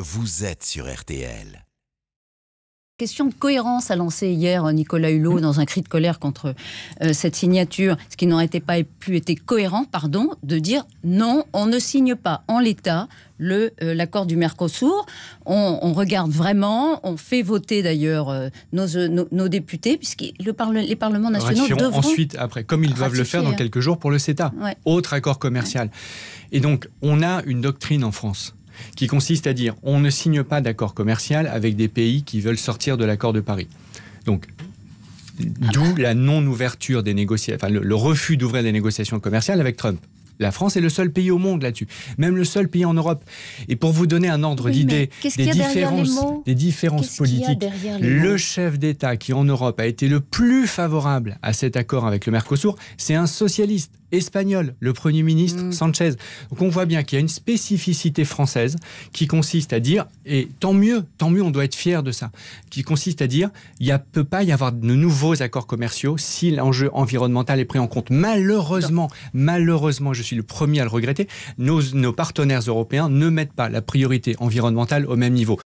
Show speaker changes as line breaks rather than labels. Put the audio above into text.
Vous êtes sur RTL.
Question de cohérence a lancé hier euh, Nicolas Hulot mm. dans un cri de colère contre euh, cette signature, ce qui n'aurait pas pu être cohérent, pardon, de dire non, on ne signe pas en l'état euh, l'accord du Mercosur. On, regarde vraiment, on fait voter d'ailleurs nos, députés, puisque les parlements nationaux devront ensuite,
après, comme ils doivent le faire dans quelques jours pour le CETA, autre accord commercial. Et donc, on a une doctrine en France qui consiste à dire on ne signe pas d'accord commercial avec des pays qui veulent sortir de l'accord de Paris. Donc, d'où la non-ouverture des négociations, enfin, le, refus d'ouvrir des négociations commerciales avec Trump. La France est le seul pays au monde là-dessus, même le seul pays en Europe. Et pour vous donner un ordre d'idée des différences politiques, le chef d'État qui en Europe a été le plus favorable à cet accord avec le Mercosur, c'est un socialiste espagnol, le Premier ministre mm. Sanchez. Donc on voit bien qu'il y a une spécificité française qui consiste à dire, et tant mieux, tant mieux, on doit être fier de ça, qui consiste à dire, il ne peut pas y avoir de nouveaux accords commerciaux si l'enjeu environnemental est pris en compte. Malheureusement, malheureusement, je suis le premier à le regretter, nos partenaires européens ne mettent pas la priorité environnementale au même niveau.